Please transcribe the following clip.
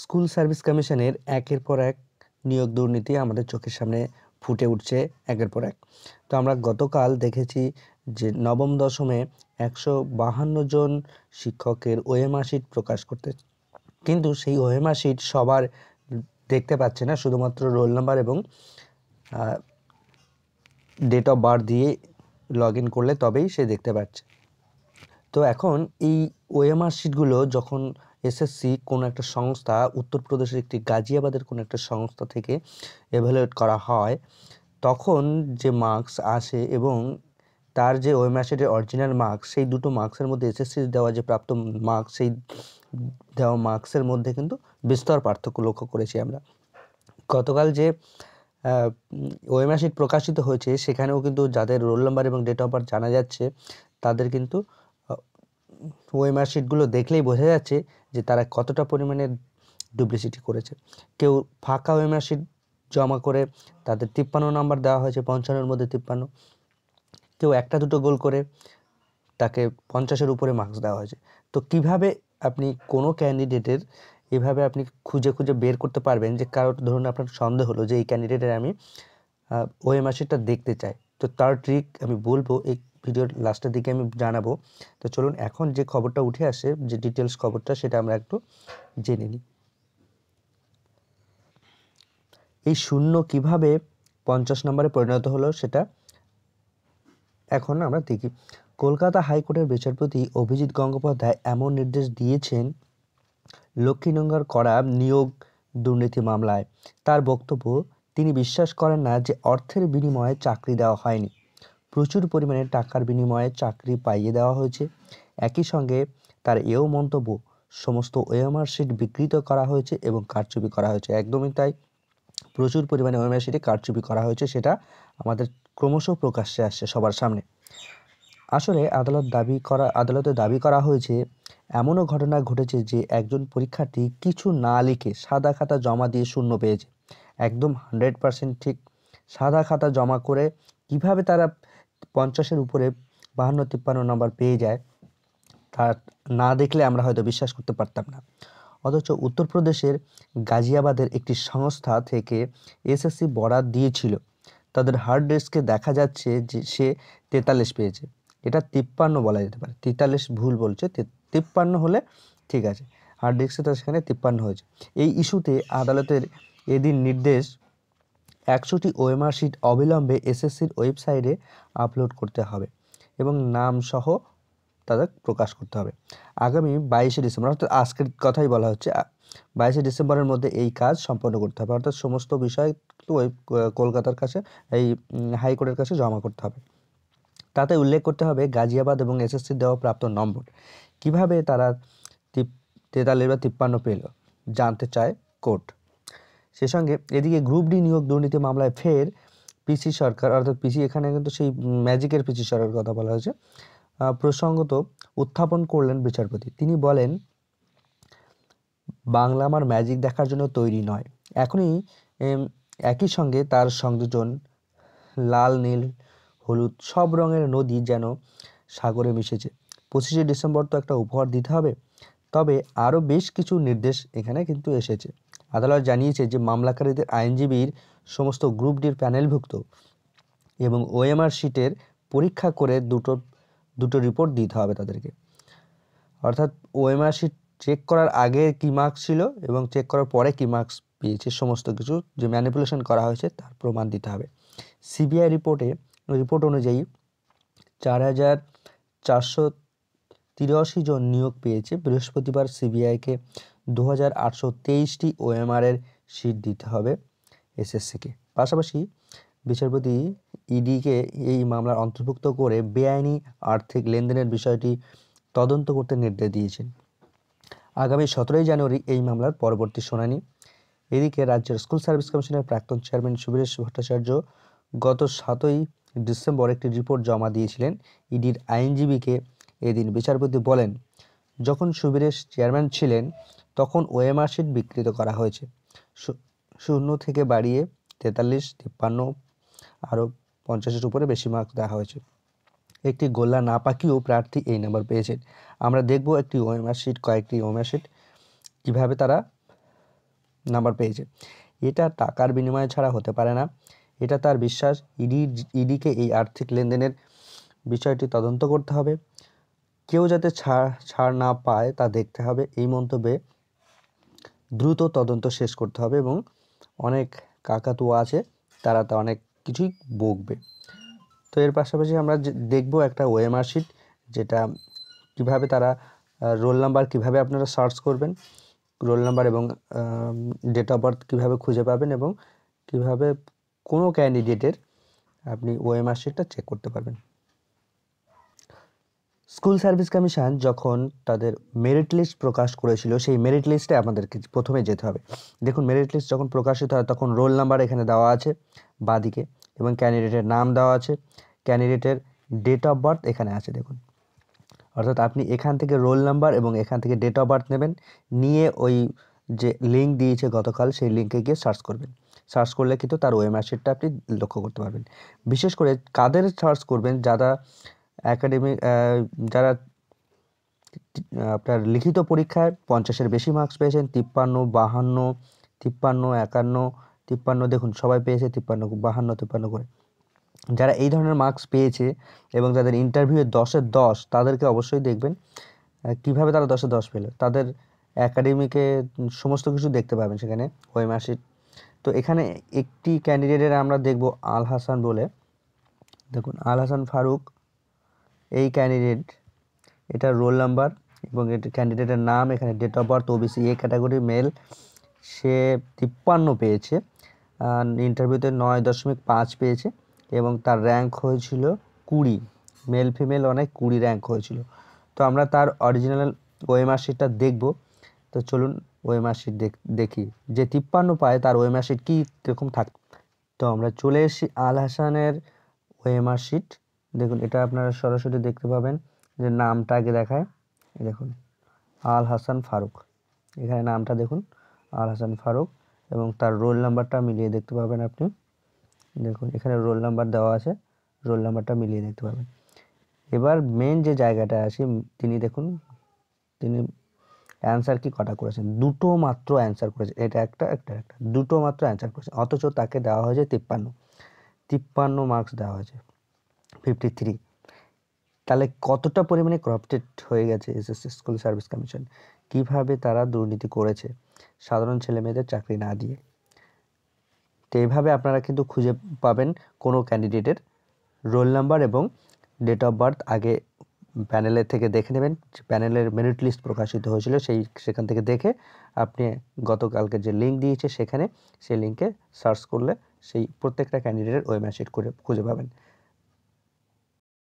school service কমিশনের একের পর এক নিয়োগ দুর্নীতি আমাদের চোখের সামনে ফুটে উঠছে একের পর এক তো আমরা গতকাল দেখেছি যে নবম দশমে একশো বাহান্ন জন শিক্ষকের ওএমআ প্রকাশ করতে কিন্তু সেই ওএমআ সবার দেখতে পাচ্ছে না শুধুমাত্র রোল নাম্বার এবং ডেট অফ বার্থ দিয়ে লগ ইন করলে তবেই সে দেখতে পাচ্ছে তো এখন এই ওএমআর যখন এসএসসি কোনো একটা সংস্থা উত্তরপ্রদেশের একটি গাজিয়াবাদের কোনো একটা সংস্থা থেকে এভালুয়েট করা হয় তখন যে মার্কস আসে এবং তার যে ওই ম্যাসেটের অরিজিনাল মার্কস সেই দুটো মার্কসের মধ্যে এসএসসির দেওয়া যে প্রাপ্ত মার্কস সেই দেওয়া মার্কসের মধ্যে কিন্তু বিস্তর পার্থক্য লক্ষ্য করেছি আমরা গতকাল যে ওয়েমাসিট প্রকাশিত হয়েছে সেখানেও কিন্তু যাদের রোল নাম্বার এবং ডেট অফ বার্থ জানা যাচ্ছে তাদের কিন্তু ওএমআর শিটগুলো দেখলেই বোঝা যাচ্ছে যে তারা কতটা পরিমাণে ডুপ্লিসিটি করেছে কেউ ফাঁকা ওএমআর শিট জমা করে তাদের তিপ্পান্ন নাম্বার দেওয়া হয়েছে পঞ্চান্নর মধ্যে তিপ্পান্ন কেউ একটা দুটো গোল করে তাকে পঞ্চাশের উপরে মার্কস দেওয়া হয়েছে তো কিভাবে আপনি কোনো ক্যান্ডিডেটের এভাবে আপনি খুঁজে খুঁজে বের করতে পারবেন যে কারোর ধরুন আপনার সন্দেহ হলো যে এই ক্যান্ডিডেটের আমি ওএমআর শিটটা দেখতে চাই তো তার ট্রিক আমি বলবো এই ভিডিওর লাস্টের দিকে আমি জানাবো তো চলুন এখন যে খবরটা উঠে আসে যে ডিটেলস খবরটা সেটা আমরা একটু জেনে নিই এই শূন্য কিভাবে পঞ্চাশ নম্বরে পরিণত হলো সেটা এখন আমরা দেখি কলকাতা হাইকোর্টের বিচারপতি অভিজিৎ গঙ্গোপাধ্যায় এমন নির্দেশ দিয়েছেন লক্ষ্মীনঙ্গার করা নিয়োগ দুর্নীতি মামলায় তার বক্তব্য তিনি বিশ্বাস করেন না যে অর্থের বিনিময়ে চাকরি দেওয়া হয়নি প্রচুর পরিমাণে টাকার বিনিময়ে চাকরি পাইয়ে দেওয়া হয়েছে একই সঙ্গে তার এও মন্তব্য সমস্ত ওএমআর শিট বিকৃত করা হয়েছে এবং কারচুপি করা হয়েছে একদমই তাই প্রচুর পরিমাণে ওএমআর শিটে কারচুপি করা হয়েছে সেটা আমাদের ক্রমশ প্রকাশ্যে আসছে সবার সামনে আসলে আদালত দাবি করা আদালতে দাবি করা হয়েছে এমনও ঘটনা ঘটেছে যে একজন পরীক্ষার্থী কিছু না লিখে সাদা খাতা জমা দিয়ে শূন্য পেয়েছে একদম হান্ড্রেড পারসেন্ট ঠিক সাদা খাতা জমা করে কিভাবে তারা পঞ্চাশের উপরে বাহান্ন তিপ্পান্ন নম্বর পেয়ে যায় তা না দেখলে আমরা হয়তো বিশ্বাস করতে পারতাম না অথচ উত্তরপ্রদেশের গাজিয়াবাদের একটি সংস্থা থেকে এসএসসি বরাদ দিয়েছিল তাদের হার্ড ডিস্কে দেখা যাচ্ছে যে সে তেতাল্লিশ পেয়েছে এটা তিপ্পান্ন বলা যেতে পারে তেতাল্লিশ ভুল বলছে তিপ্পান্ন হলে ঠিক আছে হার্ড ডিস্কে তো সেখানে তিপ্পান্ন হয়েছে এই ইস্যুতে আদালতের এদিন নির্দেশ একশোটি ওয়েমার শিট অবিলম্বে এসএসসির ওয়েবসাইটে আপলোড করতে হবে এবং নাম সহ তাদের প্রকাশ করতে হবে আগামী বাইশে ডিসেম্বর অর্থাৎ আজকের কথাই বলা হচ্ছে বাইশে ডিসেম্বরের মধ্যে এই কাজ সম্পন্ন করতে হবে অর্থাৎ সমস্ত বিষয় কলকাতার কাছে এই হাইকোর্টের কাছে জমা করতে হবে তাতে উল্লেখ করতে হবে গাজিয়াবাদ এবং এসএসসির দেওয়া প্রাপ্ত নম্বর কিভাবে তারা তেতাল্লিশ বা তিপ্পান্ন পেল জানতে চায় কোর্ট সে সঙ্গে এদিকে গ্রুপ ডি নিয়োগ দুর্নীতি মামলায় ফের পিসি সরকার অর্থাৎ পিসি এখানে কিন্তু সেই ম্যাজিকের পিসি সরকারের কথা বলা হয়েছে প্রসঙ্গত উত্থাপন করলেন বিচারপতি তিনি বলেন বাংলা আমার ম্যাজিক দেখার জন্য তৈরি নয় এখনই একই সঙ্গে তার সংযোজন লাল নীল হলুদ সব রঙের নদী যেন সাগরে মিশেছে পঁচিশে ডিসেম্বর তো একটা উপহার দিতে হবে তবে আরও বেশ কিছু নির্দেশ এখানে কিন্তু এসেছে আদালত জানিয়েছে যে মামলাকারীদের আইনজীবীর সমস্ত গ্রুপ ডির প্যানেলভুক্ত এবং ওএমআর শিটের পরীক্ষা করে দুটো দুটো রিপোর্ট দিতে হবে তাদেরকে অর্থাৎ ওএমআর শিট চেক করার আগে কী মার্কস ছিল এবং চেক করার পরে কী মার্কস পেয়েছে সমস্ত কিছু যে ম্যানিপুলেশন করা হয়েছে তার প্রমাণ দিতে হবে সিবিআই রিপোর্টে রিপোর্ট অনুযায়ী চার হাজার চারশো তিরাশি জন নিয়োগ পেয়েছে বৃহস্পতিবার সিবিআইকে দু হাজার আটশো তেইশটি ওএমআরের সিট দিতে হবে এসএসসিকে পাশাপাশি বিচারপতি ইডিকে এই মামলার অন্তর্ভুক্ত করে বেআইনি আর্থিক লেনদেনের বিষয়টি তদন্ত করতে নির্দেশ দিয়েছেন আগামী সতেরোই জানুয়ারি এই মামলার পরবর্তী শুনানি এদিকে রাজ্যের স্কুল সার্ভিস কমিশনের প্রাক্তন চেয়ারম্যান সুবীরেশ ভট্টাচার্য গত সাতই ডিসেম্বর একটি রিপোর্ট জমা দিয়েছিলেন ইডির আইনজীবীকে এদিন বিচারপতি বলেন যখন সুবীরেশ চেয়ারম্যান ছিলেন তখন ওএমআর শিট বিকৃত করা হয়েছে শূন্য থেকে বাড়িয়ে তেতাল্লিশ তিপ্পান্ন আরও পঞ্চাশের উপরে বেশি মার্ক দেওয়া হয়েছে একটি গোল্লা না পাকিও প্রার্থী এই নাম্বার পেয়েছেন আমরা দেখব একটি ওএমআর শিট কয়েকটি ওএমআর শিট কীভাবে তারা নাম্বার পেয়েছে এটা টাকার বিনিময়ে ছাড়া হতে পারে না এটা তার বিশ্বাস ইডি ইডিকে এই আর্থিক লেনদেনের বিষয়টি তদন্ত করতে হবে কেউ যাতে ছাড় ছাড় না পায় তা দেখতে হবে এই মন্তব্যে দ্রুত তদন্ত শেষ করতে হবে এবং অনেক কাকাতুয়া আছে তারা তা অনেক কিছুই বকবে তো এর পাশাপাশি আমরা দেখব একটা ওএমআর শিট যেটা কিভাবে তারা রোল নাম্বার কিভাবে আপনারা সার্চ করবেন রোল নাম্বার এবং ডেট অফ বার্থ কীভাবে খুঁজে পাবেন এবং কিভাবে কোনো ক্যান্ডিডেটের আপনি ওএমআর শিটটা চেক করতে পারবেন স্কুল সার্ভিস কমিশন যখন তাদের মেরিট লিস্ট প্রকাশ করেছিল সেই মেরিট লিস্টে আমাদেরকে প্রথমে যেতে হবে দেখুন মেরিট লিস্ট যখন প্রকাশিত হয় তখন রোল নাম্বার এখানে দেওয়া আছে বাদিকে এবং ক্যান্ডিডেটের নাম দেওয়া আছে ক্যান্ডিডেটের ডেট অফ বার্থ এখানে আছে দেখুন অর্থাৎ আপনি এখান থেকে রোল নাম্বার এবং এখান থেকে ডেট অফ বার্থ নেবেন নিয়ে ওই যে লিঙ্ক দিয়েছে গতকাল সেই লিঙ্কে গিয়ে সার্চ করবেন সার্চ করলে কিন্তু তার ওয়েমার্সিটটা আপনি লক্ষ্য করতে পারবেন বিশেষ করে কাদের সার্চ করবেন যারা অ্যাকাডেমিক যারা আপনার লিখিত পরীক্ষায় পঞ্চাশের বেশি মার্কস পেয়েছেন তিপ্পান্ন বাহান্ন তিপ্পান্ন একান্ন তিপ্পান্ন দেখুন সবাই পেয়েছে তিপ্পান্ন বাহান্ন তিপ্পান্ন করে যারা এই ধরনের মার্কস পেয়েছে এবং যাদের ইন্টারভিউয়ে দশের দশ তাদেরকে অবশ্যই দেখবেন কিভাবে তারা দশে দশ পেল তাদের অ্যাকাডেমিকে সমস্ত কিছু দেখতে পাবেন সেখানে ওয়েমাসির তো এখানে একটি ক্যান্ডিডেটের আমরা দেখব আল হাসান বলে দেখুন আল হাসান ফারুক এই ক্যান্ডিডেট এটার রোল নাম্বার এবং ক্যান্ডিডেটের নাম এখানে date of birth OBC A category male সে তিপ্পান্ন পেয়েছে ইন্টারভিউতে নয় দশমিক পাঁচ পেয়েছে এবং তার র্যাঙ্ক হয়েছিল কুড়ি মেল ফিমেল অনেক কুড়ি র্যাঙ্ক হয়েছিল তো আমরা তার অরিজিনাল ওয়েমার শিটটা দেখব তো চলুন ওয়েমার শিট দেখি যে তিপ্পান্ন পায় তার ওয়েমার শিট কী রকম থাক তো আমরা চলে এসেছি আল হাসানের ওয়েমার শিট দেখুন এটা আপনারা সরাসরি দেখতে পাবেন যে নামটা আগে দেখায় দেখুন আল হাসান ফারুক এখানে নামটা দেখুন আল হাসান ফারুক এবং তার রোল নাম্বারটা মিলিয়ে দেখতে পাবেন আপনি দেখুন এখানে রোল নাম্বার দেওয়া আছে রোল নাম্বারটা মিলিয়ে দেখতে পাবেন এবার মেন যে জায়গাটা আছে তিনি দেখুন তিনি অ্যান্সার কি কটা করেছেন দুটো মাত্র অ্যান্সার করেছে এটা একটা একটা একটা দুটো মাত্র অ্যান্সার করেছে অথচ তাকে দেওয়া হয়েছে তিপ্পান্ন তিপ্পান্ন মার্কস দেওয়া হয়েছে ফিফটি থ্রি তাহলে কতটা পরিমাণে করাপ্টেড হয়ে গেছে এসএসসি স্কুল সার্ভিস কমিশন কিভাবে তারা দুর্নীতি করেছে সাধারণ ছেলে মেয়েদের চাকরি না দিয়ে তো এইভাবে আপনারা কিন্তু খুঁজে পাবেন কোনো ক্যান্ডিডেটের রোল নাম্বার এবং ডেট অফ বার্থ আগে প্যানেলের থেকে দেখে নেবেন প্যানেলের মেরিট লিস্ট প্রকাশিত হয়েছিল সেই সেখান থেকে দেখে আপনি গতকালকে যে লিঙ্ক দিয়েছে সেখানে সেই লিঙ্কে সার্চ করলে সেই প্রত্যেকটা ক্যান্ডিডেটের ওয়েবসাইট করে খুঁজে পাবেন